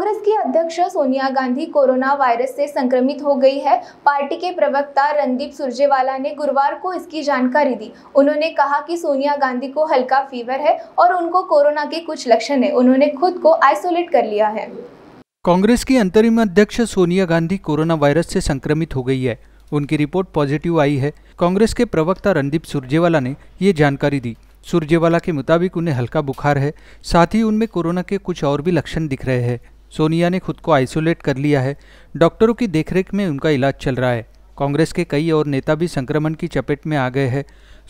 कांग्रेस की अध्यक्ष Sonia Gandhi corona virus से संक्रमित हो गई है पार्टी के प्रवक्ता रणदीप सुरजेवाला ने गुरुवार को इसकी जानकारी दी उन्होंने कहा कि सोनिया गांधी को हल्का फीवर है और उनको कोरोना के कुछ लक्षण है उन्होंने खुद को आइसोलेट कर लिया है कांग्रेस की अंतरिम अध्यक्ष सोनिया गांधी कोरोना वायरस से संक्रमित हो गई है उनकी रिपोर्ट पॉजिटिव आई है कांग्रेस के प्रवक्ता रणदीप सुरजेवाला ने ये जानकारी दी सुरजेवाला के मुताबिक उन्हें हल्का बुखार है साथ ही उनमें कोरोना के कुछ और भी लक्षण दिख रहे हैं सोनिया ने खुद को आइसोलेट कर लिया है डॉक्टरों की देखरेख में उनका इलाज चल रहा है कांग्रेस के कई और नेता भी संक्रमण की चपेट में आ गए हैं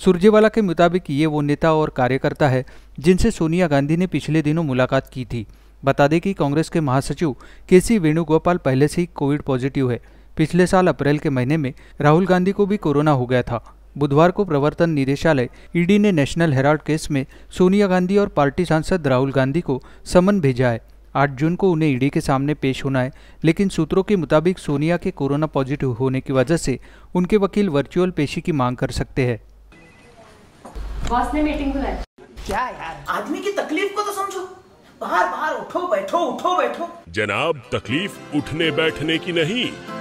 सुरजेवाला के मुताबिक ये वो नेता और कार्यकर्ता है जिनसे सोनिया गांधी ने पिछले दिनों मुलाकात की थी बता दें कि कांग्रेस के महासचिव के सी वेणुगोपाल पहले से ही कोविड पॉजिटिव है पिछले साल अप्रैल के महीने में राहुल गांधी को भी कोरोना हो गया था बुधवार को प्रवर्तन निदेशालय ईडी ने नेशनल हेराल्ड केस में सोनिया गांधी और पार्टी सांसद राहुल गांधी को समन भेजा है आठ जून को उन्हें ईडी के सामने पेश होना है लेकिन सूत्रों के मुताबिक सोनिया के कोरोना पॉजिटिव होने की वजह से उनके वकील वर्चुअल पेशी की मांग कर सकते हैं बॉस ने मीटिंग बुलाई क्या यार आदमी की तकलीफ को तो समझो बाहर बाहर उठो बैठो उठो बैठो जनाब तकलीफ उठने बैठने की नहीं